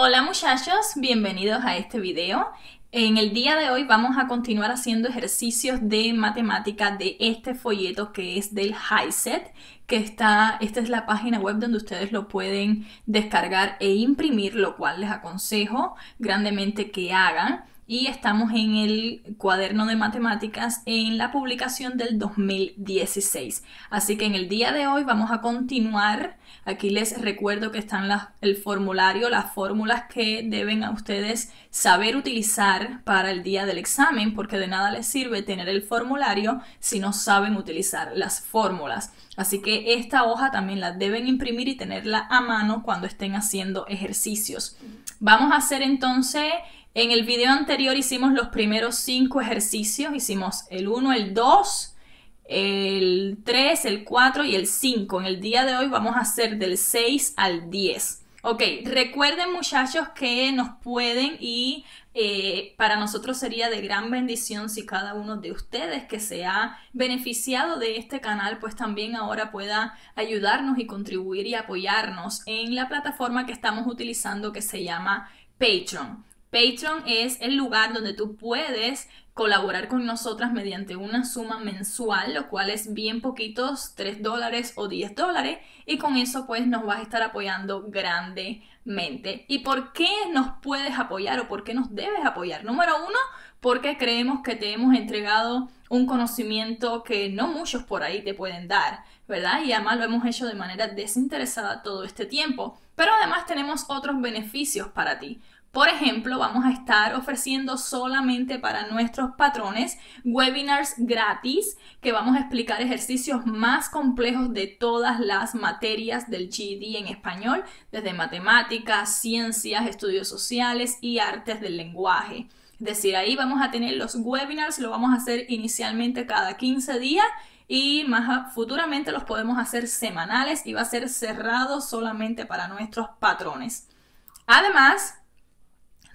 Hola muchachos, bienvenidos a este video. En el día de hoy vamos a continuar haciendo ejercicios de matemática de este folleto que es del HiSet, que está, esta es la página web donde ustedes lo pueden descargar e imprimir, lo cual les aconsejo grandemente que hagan y estamos en el cuaderno de matemáticas en la publicación del 2016. Así que en el día de hoy vamos a continuar. Aquí les recuerdo que están el formulario, las fórmulas que deben a ustedes saber utilizar para el día del examen, porque de nada les sirve tener el formulario si no saben utilizar las fórmulas. Así que esta hoja también la deben imprimir y tenerla a mano cuando estén haciendo ejercicios. Vamos a hacer entonces en el video anterior hicimos los primeros cinco ejercicios, hicimos el 1, el 2, el 3, el 4 y el 5. En el día de hoy vamos a hacer del 6 al 10. Ok, recuerden muchachos que nos pueden y eh, para nosotros sería de gran bendición si cada uno de ustedes que se ha beneficiado de este canal pues también ahora pueda ayudarnos y contribuir y apoyarnos en la plataforma que estamos utilizando que se llama Patreon. Patreon es el lugar donde tú puedes colaborar con nosotras mediante una suma mensual, lo cual es bien poquitos, 3 dólares o 10 dólares, y con eso pues nos vas a estar apoyando grandemente. ¿Y por qué nos puedes apoyar o por qué nos debes apoyar? Número uno, porque creemos que te hemos entregado un conocimiento que no muchos por ahí te pueden dar, ¿verdad? Y además lo hemos hecho de manera desinteresada todo este tiempo. Pero además tenemos otros beneficios para ti. Por ejemplo, vamos a estar ofreciendo solamente para nuestros patrones webinars gratis que vamos a explicar ejercicios más complejos de todas las materias del GED en español, desde matemáticas, ciencias, estudios sociales y artes del lenguaje. Es decir, ahí vamos a tener los webinars, lo vamos a hacer inicialmente cada 15 días y más futuramente los podemos hacer semanales y va a ser cerrado solamente para nuestros patrones. Además,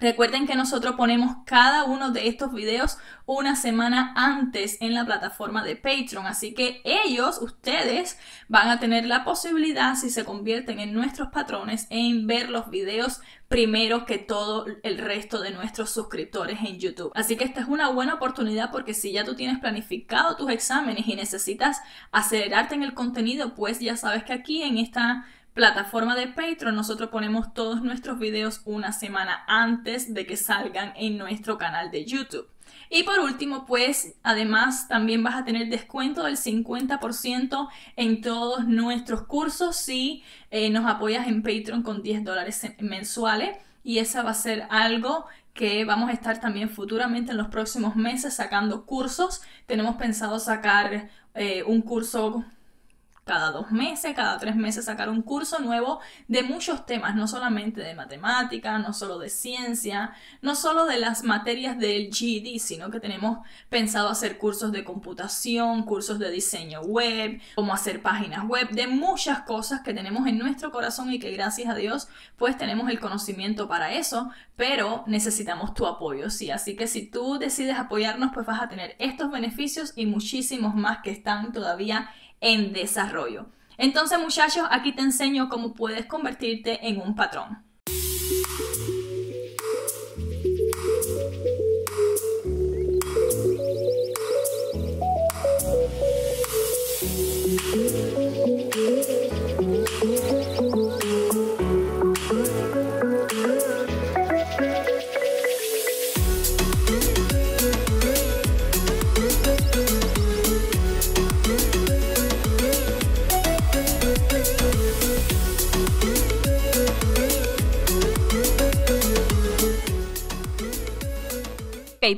Recuerden que nosotros ponemos cada uno de estos videos una semana antes en la plataforma de Patreon, así que ellos, ustedes, van a tener la posibilidad, si se convierten en nuestros patrones, en ver los videos primero que todo el resto de nuestros suscriptores en YouTube. Así que esta es una buena oportunidad porque si ya tú tienes planificado tus exámenes y necesitas acelerarte en el contenido, pues ya sabes que aquí en esta plataforma de Patreon, nosotros ponemos todos nuestros videos una semana antes de que salgan en nuestro canal de YouTube. Y por último, pues además también vas a tener descuento del 50% en todos nuestros cursos si eh, nos apoyas en Patreon con 10 dólares mensuales. Y esa va a ser algo que vamos a estar también futuramente en los próximos meses sacando cursos. Tenemos pensado sacar eh, un curso cada dos meses, cada tres meses sacar un curso nuevo de muchos temas, no solamente de matemática, no solo de ciencia, no solo de las materias del GED, sino que tenemos pensado hacer cursos de computación, cursos de diseño web, cómo hacer páginas web, de muchas cosas que tenemos en nuestro corazón y que gracias a Dios pues tenemos el conocimiento para eso, pero necesitamos tu apoyo, sí, así que si tú decides apoyarnos pues vas a tener estos beneficios y muchísimos más que están todavía en desarrollo. Entonces muchachos, aquí te enseño cómo puedes convertirte en un patrón.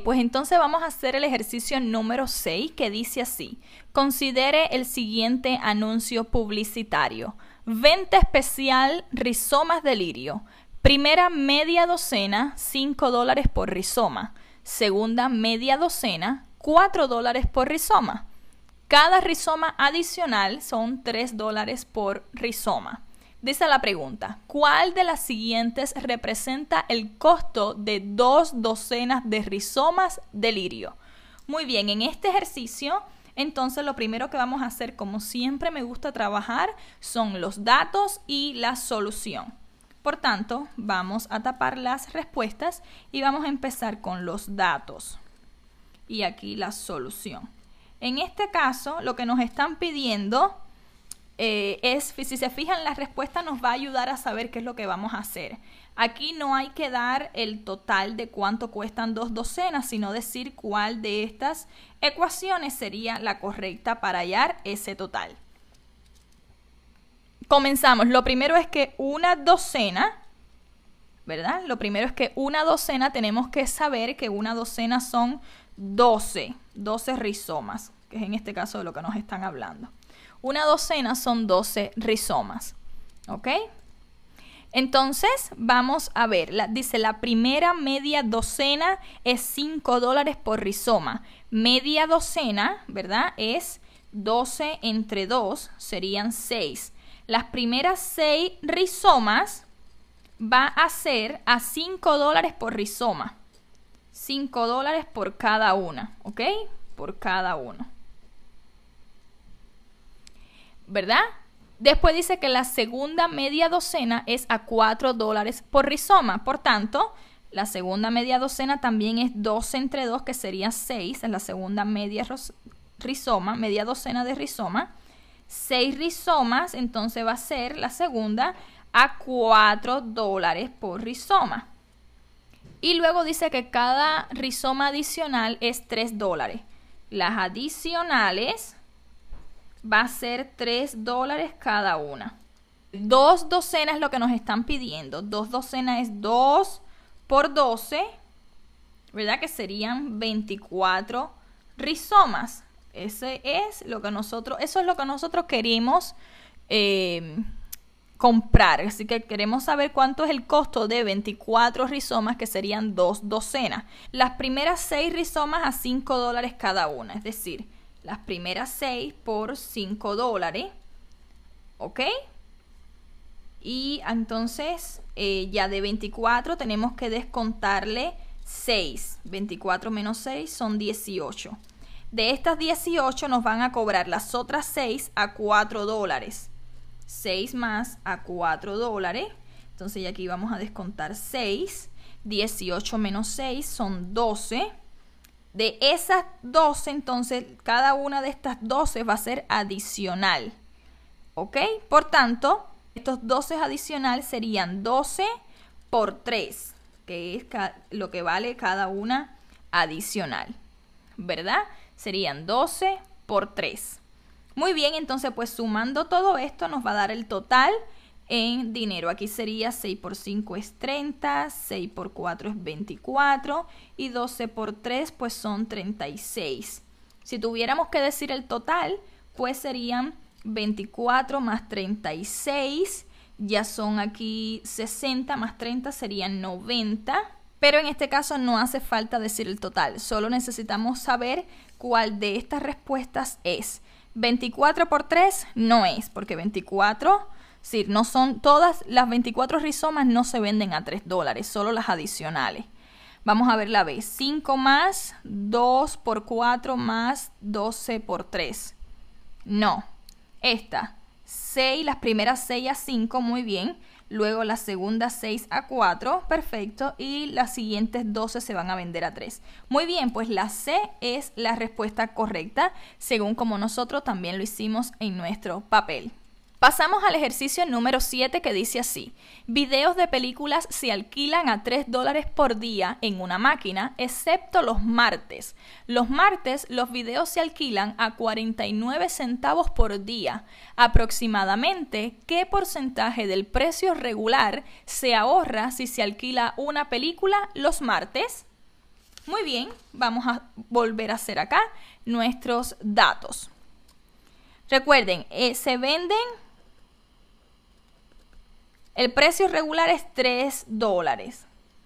pues entonces vamos a hacer el ejercicio número 6 que dice así. Considere el siguiente anuncio publicitario. Venta especial rizomas de lirio. Primera media docena, 5 dólares por rizoma. Segunda media docena, 4 dólares por rizoma. Cada rizoma adicional son 3 dólares por rizoma. Dice la pregunta, ¿cuál de las siguientes representa el costo de dos docenas de rizomas de lirio? Muy bien, en este ejercicio, entonces lo primero que vamos a hacer, como siempre me gusta trabajar, son los datos y la solución. Por tanto, vamos a tapar las respuestas y vamos a empezar con los datos. Y aquí la solución. En este caso, lo que nos están pidiendo eh, es, si se fijan, la respuesta nos va a ayudar a saber qué es lo que vamos a hacer. Aquí no hay que dar el total de cuánto cuestan dos docenas, sino decir cuál de estas ecuaciones sería la correcta para hallar ese total. Comenzamos. Lo primero es que una docena, ¿verdad? Lo primero es que una docena tenemos que saber que una docena son 12, 12 rizomas, que es en este caso de lo que nos están hablando. Una docena son 12 rizomas. ¿Ok? Entonces, vamos a ver, dice la primera media docena es 5 dólares por rizoma. Media docena, ¿verdad? Es 12 entre 2, serían 6. Las primeras 6 rizomas va a ser a 5 dólares por rizoma. 5 dólares por cada una, ¿ok? Por cada uno. ¿verdad? Después dice que la segunda media docena es a 4 dólares por rizoma. Por tanto, la segunda media docena también es 2 entre 2, que sería 6. Es la segunda media rizoma, media docena de rizoma. 6 rizomas, entonces va a ser la segunda a 4 dólares por rizoma. Y luego dice que cada rizoma adicional es 3 dólares. Las adicionales va a ser 3 dólares cada una. Dos docenas es lo que nos están pidiendo. Dos docenas es 2 por 12, ¿verdad? Que serían 24 rizomas. Ese es lo que nosotros, eso es lo que nosotros queremos eh, comprar. Así que queremos saber cuánto es el costo de 24 rizomas, que serían dos docenas. Las primeras 6 rizomas a 5 dólares cada una, es decir, las primeras seis por 5 dólares. ¿Ok? Y entonces eh, ya de 24 tenemos que descontarle 6. 24 menos 6 son 18. De estas 18 nos van a cobrar las otras 6 a 4 dólares. 6 más a 4 dólares. Entonces ya aquí vamos a descontar 6. 18 menos 6 son 12. De esas 12, entonces, cada una de estas 12 va a ser adicional. ¿Ok? Por tanto, estos 12 adicionales serían 12 por 3, que es lo que vale cada una adicional. ¿Verdad? Serían 12 por 3. Muy bien, entonces pues sumando todo esto nos va a dar el total en dinero. Aquí sería 6 por 5 es 30, 6 por 4 es 24 y 12 por 3 pues son 36. Si tuviéramos que decir el total, pues serían 24 más 36, ya son aquí 60 más 30 serían 90. Pero en este caso no hace falta decir el total, solo necesitamos saber cuál de estas respuestas es. 24 por 3 no es, porque 24 es decir, no son todas las 24 rizomas no se venden a 3 dólares, solo las adicionales. Vamos a ver la B. 5 más 2 por 4 más 12 por 3. No. Esta. 6, las primeras 6 a 5, muy bien. Luego la segunda 6 a 4, perfecto. Y las siguientes 12 se van a vender a 3. Muy bien, pues la C es la respuesta correcta, según como nosotros también lo hicimos en nuestro papel. Pasamos al ejercicio número 7 que dice así, videos de películas se alquilan a 3 dólares por día en una máquina, excepto los martes. Los martes los videos se alquilan a 49 centavos por día. Aproximadamente, ¿qué porcentaje del precio regular se ahorra si se alquila una película los martes? Muy bien, vamos a volver a hacer acá nuestros datos. Recuerden, eh, se venden el precio regular es 3 dólares,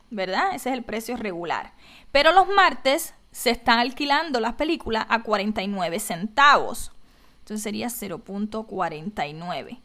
¿verdad? Ese es el precio regular. Pero los martes se están alquilando las películas a 49 centavos. Entonces sería 0.49.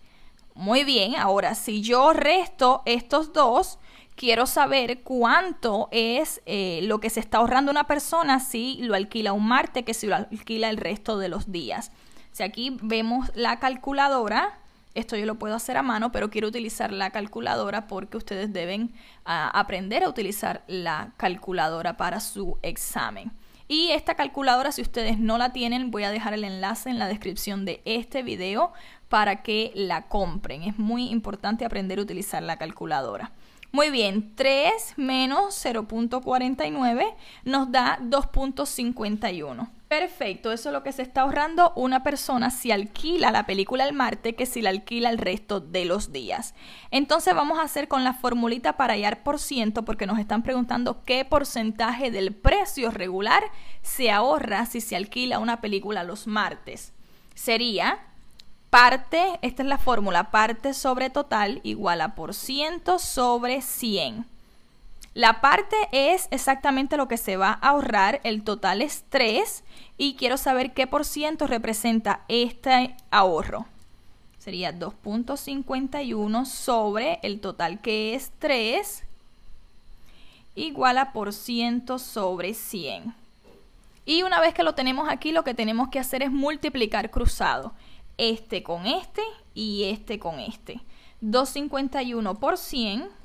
Muy bien, ahora si yo resto estos dos, quiero saber cuánto es eh, lo que se está ahorrando una persona si lo alquila un martes que si lo alquila el resto de los días. Si aquí vemos la calculadora, esto yo lo puedo hacer a mano, pero quiero utilizar la calculadora porque ustedes deben ah, aprender a utilizar la calculadora para su examen. Y esta calculadora, si ustedes no la tienen, voy a dejar el enlace en la descripción de este video para que la compren. Es muy importante aprender a utilizar la calculadora. Muy bien, 3 menos 0.49 nos da 2.51. Perfecto, eso es lo que se está ahorrando una persona si alquila la película el martes que si la alquila el resto de los días. Entonces vamos a hacer con la formulita para hallar por ciento porque nos están preguntando qué porcentaje del precio regular se ahorra si se alquila una película los martes. Sería parte, esta es la fórmula, parte sobre total igual a por ciento sobre 100. La parte es exactamente lo que se va a ahorrar, el total es 3 y quiero saber qué por ciento representa este ahorro. Sería 2.51 sobre el total que es 3 igual a por ciento sobre 100. Y una vez que lo tenemos aquí, lo que tenemos que hacer es multiplicar cruzado. Este con este y este con este. 251 por 100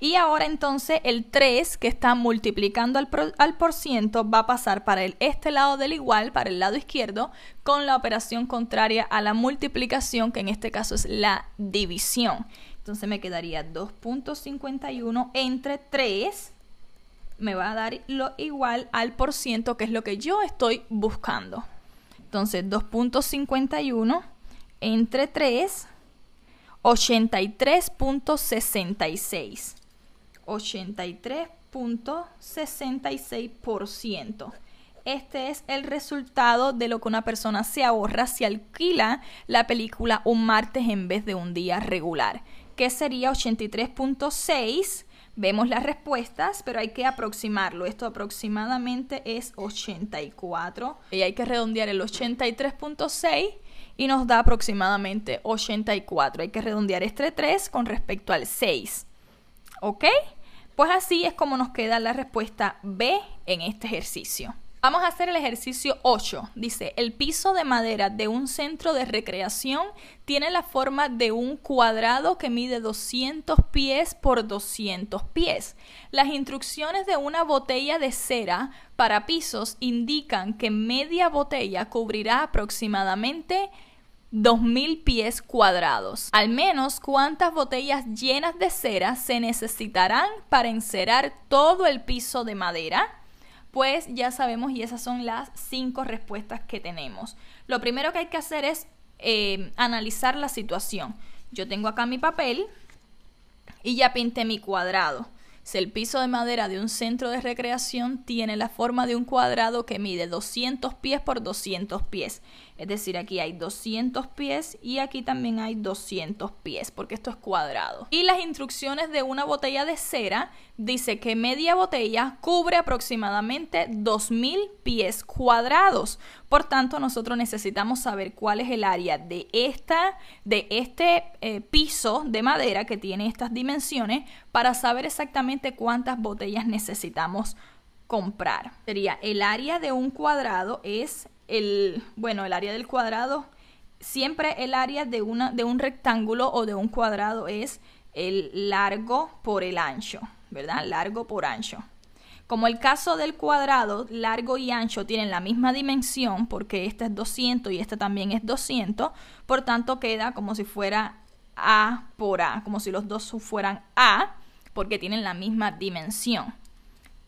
Y ahora entonces el 3 que está multiplicando al, por ciento va a pasar para el, este lado del igual, para el lado izquierdo, con la operación contraria a la multiplicación, que en este caso es la división. Entonces me quedaría 2.51 entre 3 me va a dar lo igual al por ciento, que es lo que yo estoy buscando. Entonces 2.51 entre 3, 83.66. 83.66%. Este es el resultado de lo que una persona se ahorra si alquila la película un martes en vez de un día regular, que sería 83.6. Vemos las respuestas, pero hay que aproximarlo. Esto aproximadamente es 84. Y hay que redondear el 83.6 y nos da aproximadamente 84. Hay que redondear este 3 con respecto al 6. ¿ok? Pues así es como nos queda la respuesta B en este ejercicio. Vamos a hacer el ejercicio 8. Dice, el piso de madera de un centro de recreación tiene la forma de un cuadrado que mide 200 pies por 200 pies. Las instrucciones de una botella de cera para pisos indican que media botella cubrirá aproximadamente 2.000 pies cuadrados. Al menos cuántas botellas llenas de cera se necesitarán para encerar todo el piso de madera. Pues ya sabemos y esas son las cinco respuestas que tenemos. Lo primero que hay que hacer es eh, analizar la situación. Yo tengo acá mi papel y ya pinté mi cuadrado. Si el piso de madera de un centro de recreación tiene la forma de un cuadrado que mide 200 pies por 200 pies, es decir, aquí hay 200 pies y aquí también hay 200 pies, porque esto es cuadrado. Y las instrucciones de una botella de cera dice que media botella cubre aproximadamente 2000 pies cuadrados. Por tanto, nosotros necesitamos saber cuál es el área de esta de este eh, piso de madera que tiene estas dimensiones para saber exactamente cuántas botellas necesitamos comprar. Sería el área de un cuadrado es el, bueno, el área del cuadrado, siempre el área de, una, de un rectángulo o de un cuadrado es el largo por el ancho, ¿verdad? Largo por ancho. Como el caso del cuadrado, largo y ancho tienen la misma dimensión porque esta es 200 y esta también es 200, por tanto queda como si fuera A por A, como si los dos fueran A porque tienen la misma dimensión.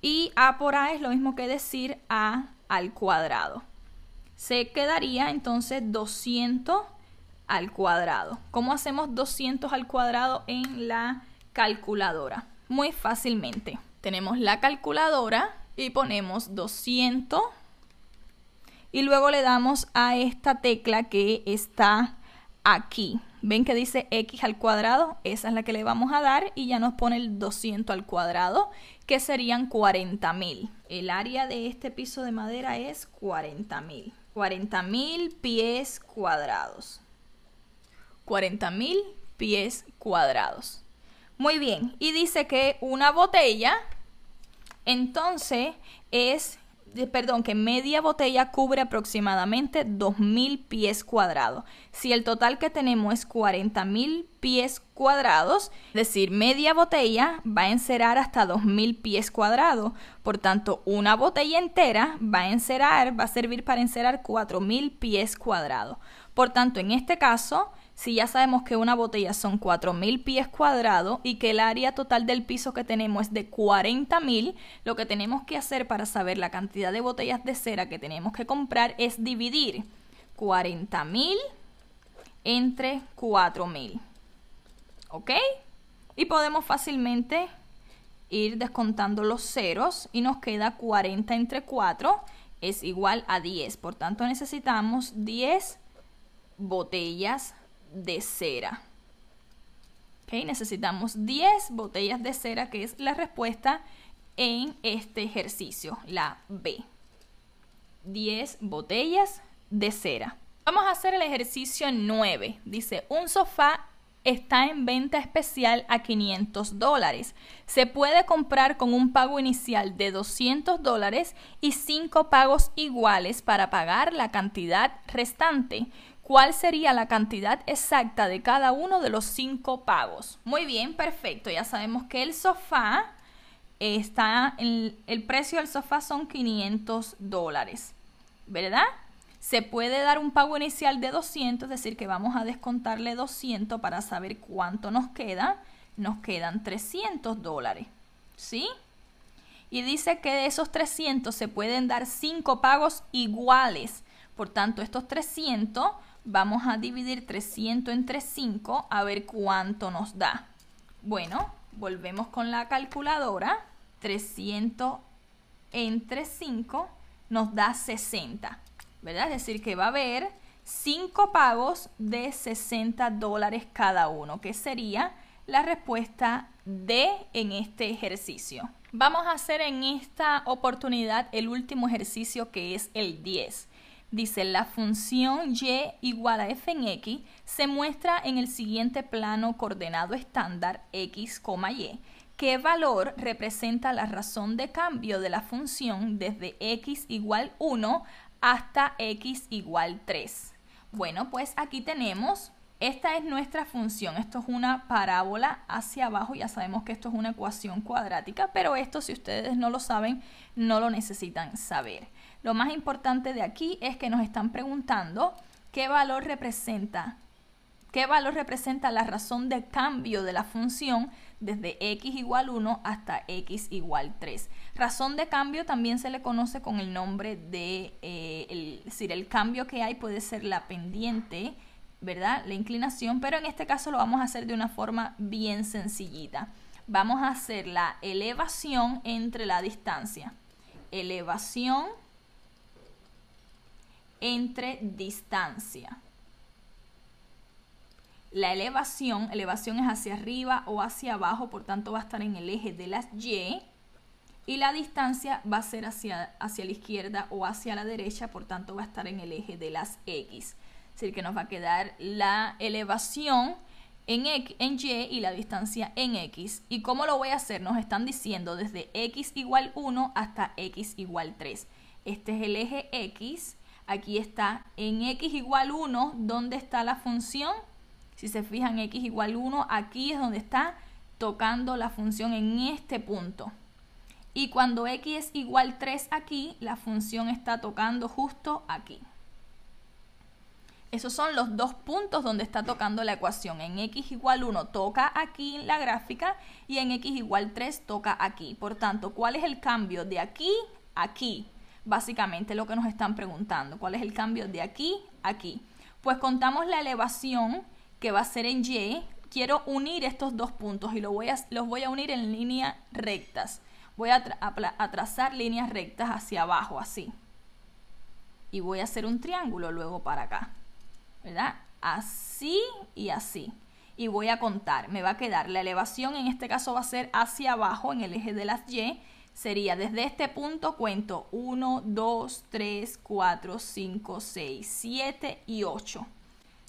Y a por a es lo mismo que decir a al cuadrado. Se quedaría entonces 200 al cuadrado. ¿Cómo hacemos 200 al cuadrado en la calculadora? Muy fácilmente. Tenemos la calculadora y ponemos 200 y luego le damos a esta tecla que está aquí. ¿Ven que dice x al cuadrado? Esa es la que le vamos a dar y ya nos pone el 200 al cuadrado, que serían 40.000. El área de este piso de madera es 40.000. 40.000 pies cuadrados. 40.000 pies cuadrados. Muy bien, y dice que una botella entonces es perdón, que media botella cubre aproximadamente 2.000 pies cuadrados. Si el total que tenemos es 40.000 pies cuadrados, es decir, media botella va a encerar hasta 2.000 pies cuadrados. Por tanto, una botella entera va a encerar, va a servir para encerar 4.000 pies cuadrados. Por tanto, en este caso, si ya sabemos que una botella son 4.000 pies cuadrados y que el área total del piso que tenemos es de 40.000, lo que tenemos que hacer para saber la cantidad de botellas de cera que tenemos que comprar es dividir 40.000 entre 4.000. ¿Ok? Y podemos fácilmente ir descontando los ceros y nos queda 40 entre 4 es igual a 10. Por tanto necesitamos 10 botellas de cera. necesitamos 10 botellas de cera, que es la respuesta en este ejercicio, la B. 10 botellas de cera. Vamos a hacer el ejercicio 9. Dice, un sofá está en venta especial a 500 dólares. Se puede comprar con un pago inicial de 200 dólares y 5 pagos iguales para pagar la cantidad restante cuál sería la cantidad exacta de cada uno de los cinco pagos. Muy bien, perfecto. Ya sabemos que el sofá eh, está, el, el precio del sofá son 500 dólares, ¿verdad? Se puede dar un pago inicial de 200, es decir, que vamos a descontarle 200 para saber cuánto nos queda. Nos quedan 300 dólares, ¿sí? Y dice que de esos 300 se pueden dar cinco pagos iguales. Por tanto, estos 300 Vamos a dividir 300 entre 5 a ver cuánto nos da. Bueno, volvemos con la calculadora. 300 entre 5 nos da 60, ¿verdad? Es decir, que va a haber 5 pagos de 60 dólares cada uno, que sería la respuesta D en este ejercicio. Vamos a hacer en esta oportunidad el último ejercicio que es el 10. Dice, la función y igual a f en x se muestra en el siguiente plano coordenado estándar x, y. ¿Qué valor representa la razón de cambio de la función desde x igual 1 hasta x igual 3? Bueno, pues aquí tenemos, esta es nuestra función, esto es una parábola hacia abajo, ya sabemos que esto es una ecuación cuadrática, pero esto si ustedes no lo saben, no lo necesitan saber. Lo más importante de aquí es que nos están preguntando qué valor representa, qué valor representa la razón de cambio de la función desde x igual 1 hasta x igual 3. Razón de cambio también se le conoce con el nombre de, eh, es decir, el cambio que hay puede ser la pendiente, ¿verdad? La inclinación, pero en este caso lo vamos a hacer de una forma bien sencillita. Vamos a hacer la elevación entre la distancia. Elevación entre distancia. La elevación, elevación es hacia arriba o hacia abajo, por tanto va a estar en el eje de las Y. Y la distancia va a ser hacia, hacia la izquierda o hacia la derecha, por tanto va a estar en el eje de las X. Es decir, que nos va a quedar la elevación en, en Y y la distancia en X. ¿Y cómo lo voy a hacer? Nos están diciendo desde X igual 1 hasta X igual 3. Este es el eje X Aquí está en x igual 1, ¿dónde está la función? Si se fijan, x igual 1, aquí es donde está tocando la función en este punto. Y cuando x es igual 3 aquí, la función está tocando justo aquí. Esos son los dos puntos donde está tocando la ecuación. En x igual 1 toca aquí en la gráfica y en x igual 3 toca aquí. Por tanto, ¿cuál es el cambio de aquí a aquí? básicamente lo que nos están preguntando. ¿Cuál es el cambio de aquí a aquí? Pues contamos la elevación que va a ser en Y. Quiero unir estos dos puntos y los voy a, unir en líneas rectas. Voy a, a trazar líneas rectas hacia abajo, así. Y voy a hacer un triángulo luego para acá. ¿Verdad? Así y así y voy a contar. Me va a quedar la elevación, en este caso va a ser hacia abajo en el eje de las Y, sería desde este punto cuento 1, 2, 3, 4, 5, 6, 7 y 8.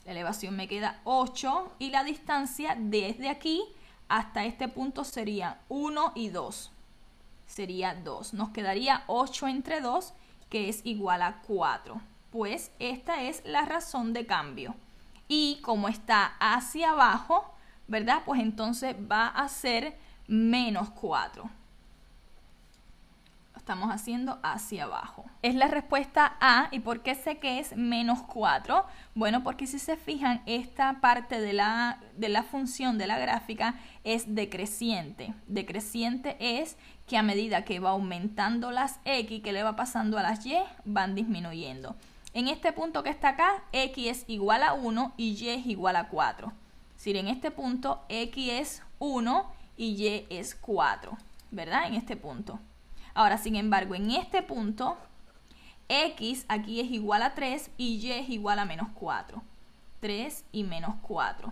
La elevación me queda 8 y la distancia desde aquí hasta este punto sería 1 y 2. Sería 2. Nos quedaría 8 entre 2 que es igual a 4. Pues esta es la razón de cambio. Y como está hacia abajo, ¿verdad? Pues entonces va a ser menos 4 estamos haciendo hacia abajo. Es la respuesta A. ¿Y por qué sé que es menos 4? Bueno, porque si se fijan, esta parte de la, de la función de la gráfica es decreciente. Decreciente es que a medida que va aumentando las X, que le va pasando a las Y, van disminuyendo. En este punto que está acá, X es igual a 1 y Y es igual a 4. si en este punto X es 1 y Y es 4, ¿verdad? En este punto. Ahora, sin embargo, en este punto, x aquí es igual a 3 y y es igual a menos 4. 3 y menos 4.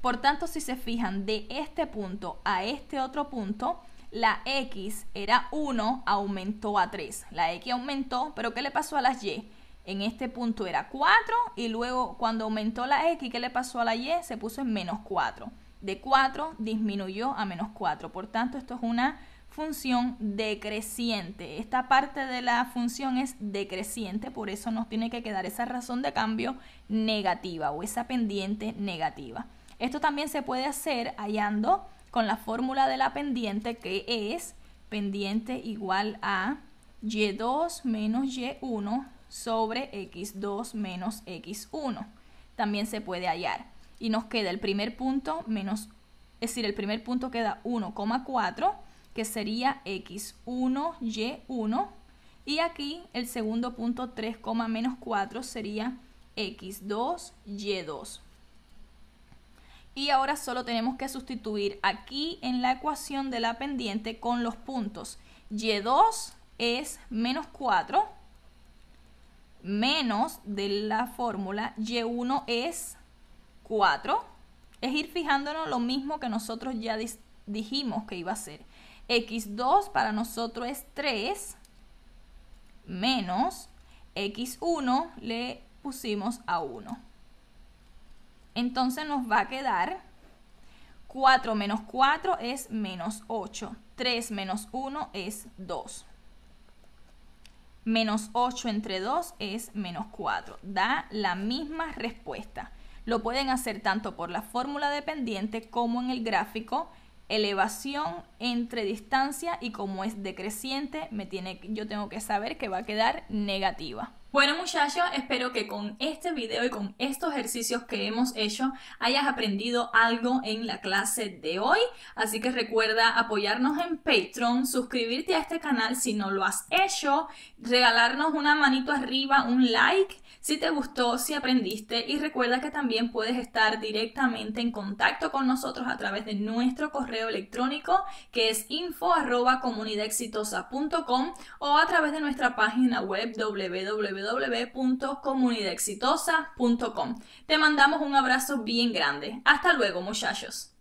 Por tanto, si se fijan de este punto a este otro punto, la x era 1, aumentó a 3. La x aumentó, pero ¿qué le pasó a las y? En este punto era 4 y luego cuando aumentó la x, ¿qué le pasó a la y? Se puso en menos 4 de 4 disminuyó a menos 4. Por tanto, esto es una función decreciente. Esta parte de la función es decreciente, por eso nos tiene que quedar esa razón de cambio negativa o esa pendiente negativa. Esto también se puede hacer hallando con la fórmula de la pendiente que es pendiente igual a y2 menos y1 sobre x2 menos x1. También se puede hallar y nos queda el primer punto menos, es decir, el primer punto queda 1,4, que sería x1, y1, y aquí el segundo punto 3, menos 4 sería x2, y2. Y ahora solo tenemos que sustituir aquí en la ecuación de la pendiente con los puntos. Y2 es menos 4 menos de la fórmula Y1 es 4 es ir fijándonos lo mismo que nosotros ya dijimos que iba a ser. X2 para nosotros es 3 menos X1 le pusimos a 1. Entonces nos va a quedar 4 menos 4 es menos 8. 3 menos 1 es 2. Menos 8 entre 2 es menos 4. Da la misma respuesta. Lo pueden hacer tanto por la fórmula dependiente como en el gráfico. Elevación entre distancia y como es decreciente, yo tengo que saber que va a quedar negativa. Bueno muchachos, espero que con este video y con estos ejercicios que hemos hecho hayas aprendido algo en la clase de hoy. Así que recuerda apoyarnos en Patreon, suscribirte a este canal si no lo has hecho, regalarnos una manito arriba, un like si te gustó, si aprendiste y recuerda que también puedes estar directamente en contacto con nosotros a través de nuestro correo electrónico que es info o a través de nuestra página web www www.comunidadexitosa.com. Te mandamos un abrazo bien grande. Hasta luego, muchachos.